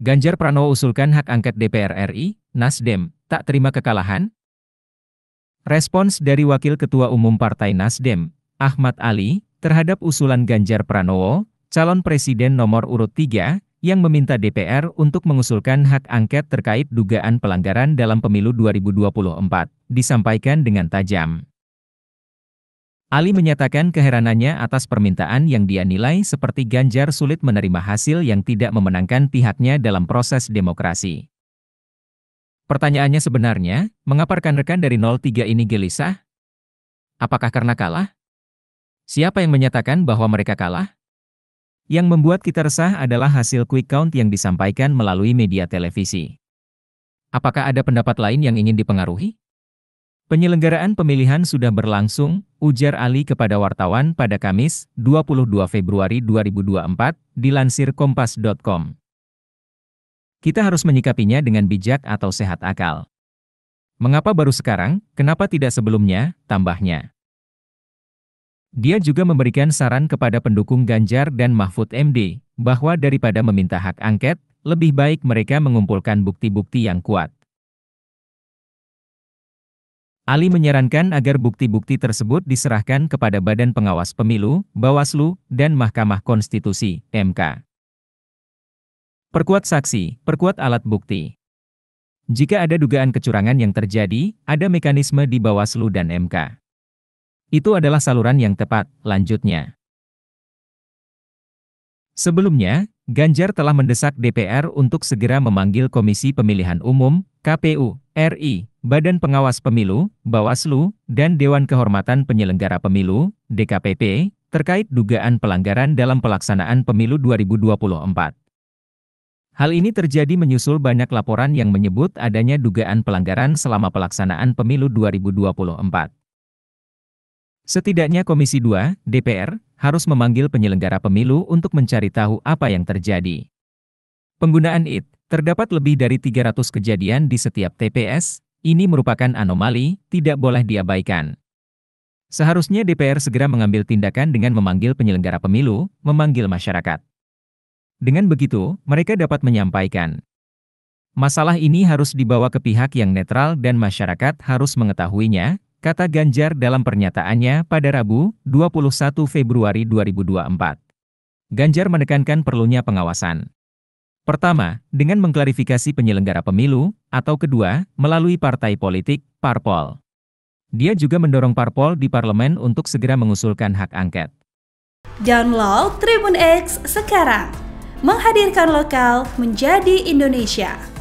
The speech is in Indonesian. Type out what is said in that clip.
Ganjar Pranowo usulkan hak angket DPR RI, Nasdem, tak terima kekalahan? Respons dari Wakil Ketua Umum Partai Nasdem, Ahmad Ali, terhadap usulan Ganjar Pranowo, calon presiden nomor urut 3, yang meminta DPR untuk mengusulkan hak angket terkait dugaan pelanggaran dalam pemilu 2024, disampaikan dengan tajam. Ali menyatakan keheranannya atas permintaan yang dia nilai seperti Ganjar sulit menerima hasil yang tidak memenangkan pihaknya dalam proses demokrasi. Pertanyaannya sebenarnya, mengapa rekan-rekan dari 03 ini gelisah? Apakah karena kalah? Siapa yang menyatakan bahwa mereka kalah? Yang membuat kita resah adalah hasil quick count yang disampaikan melalui media televisi. Apakah ada pendapat lain yang ingin dipengaruhi? Penyelenggaraan pemilihan sudah berlangsung, ujar Ali kepada wartawan pada Kamis, 22 Februari 2024, dilansir kompas.com. Kita harus menyikapinya dengan bijak atau sehat akal. Mengapa baru sekarang, kenapa tidak sebelumnya, tambahnya. Dia juga memberikan saran kepada pendukung Ganjar dan Mahfud MD, bahwa daripada meminta hak angket, lebih baik mereka mengumpulkan bukti-bukti yang kuat. Ali menyarankan agar bukti-bukti tersebut diserahkan kepada Badan Pengawas Pemilu, Bawaslu, dan Mahkamah Konstitusi (MK). Perkuat saksi, perkuat alat bukti. Jika ada dugaan kecurangan yang terjadi, ada mekanisme di Bawaslu dan MK. Itu adalah saluran yang tepat, lanjutnya. Sebelumnya, Ganjar telah mendesak DPR untuk segera memanggil Komisi Pemilihan Umum KPU, RI, Badan Pengawas Pemilu, Bawaslu, dan Dewan Kehormatan Penyelenggara Pemilu, DKPP, terkait dugaan pelanggaran dalam pelaksanaan pemilu 2024. Hal ini terjadi menyusul banyak laporan yang menyebut adanya dugaan pelanggaran selama pelaksanaan pemilu 2024. Setidaknya Komisi 2, DPR, harus memanggil penyelenggara pemilu untuk mencari tahu apa yang terjadi. Penggunaan IT Terdapat lebih dari 300 kejadian di setiap TPS, ini merupakan anomali, tidak boleh diabaikan. Seharusnya DPR segera mengambil tindakan dengan memanggil penyelenggara pemilu, memanggil masyarakat. Dengan begitu, mereka dapat menyampaikan. Masalah ini harus dibawa ke pihak yang netral dan masyarakat harus mengetahuinya, kata Ganjar dalam pernyataannya pada Rabu, 21 Februari 2024. Ganjar menekankan perlunya pengawasan. Pertama, dengan mengklarifikasi penyelenggara pemilu, atau kedua, melalui partai politik, parpol. Dia juga mendorong parpol di parlemen untuk segera mengusulkan hak angket. Download Tribun X sekarang, menghadirkan lokal menjadi Indonesia.